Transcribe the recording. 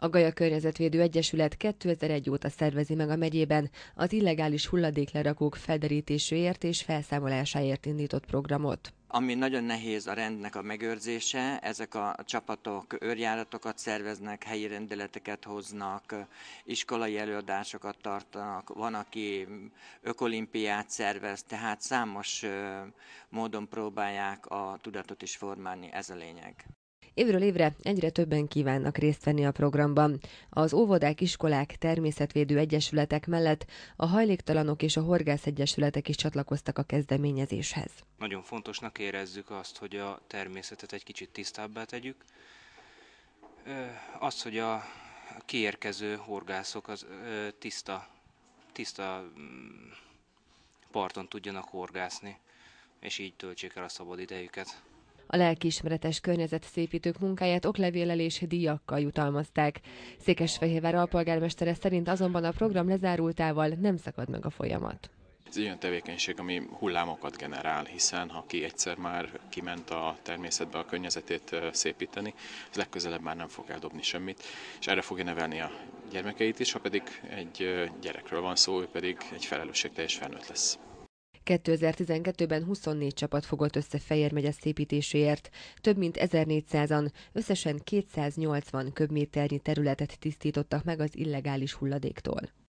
A Gaja Környezetvédő Egyesület 2001 óta szervezi meg a megyében az illegális hulladéklerakók felderítéséért és felszámolásáért indított programot. Ami nagyon nehéz a rendnek a megőrzése, ezek a csapatok őrjáratokat szerveznek, helyi rendeleteket hoznak, iskolai előadásokat tartanak, van, aki ökolimpiát szervez, tehát számos módon próbálják a tudatot is formálni, ez a lényeg. Évről évre egyre többen kívánnak részt venni a programban. Az óvodák, iskolák, természetvédő egyesületek mellett a hajléktalanok és a horgász egyesületek is csatlakoztak a kezdeményezéshez. Nagyon fontosnak érezzük azt, hogy a természetet egy kicsit tisztábbá tegyük. Azt, hogy a kiérkező horgászok az tiszta, tiszta mm, parton tudjanak horgászni, és így töltsék el a szabad idejüket. A lelkiismeretes szépítők munkáját oklevéllel és díjakkal jutalmazták. Székesfehérvár alpolgármestere szerint azonban a program lezárultával nem szakad meg a folyamat. Ez egy olyan tevékenység, ami hullámokat generál, hiszen ha ki egyszer már kiment a természetbe a környezetét szépíteni, az legközelebb már nem fog eldobni semmit, és erre fogja nevelni a gyermekeit is, ha pedig egy gyerekről van szó, ő pedig egy felelősségteljes felnőtt lesz. 2012-ben 24 csapat fogott össze Fejér megye szépítéséért, több mint 1400-an, összesen 280 köbméternyi területet tisztítottak meg az illegális hulladéktól.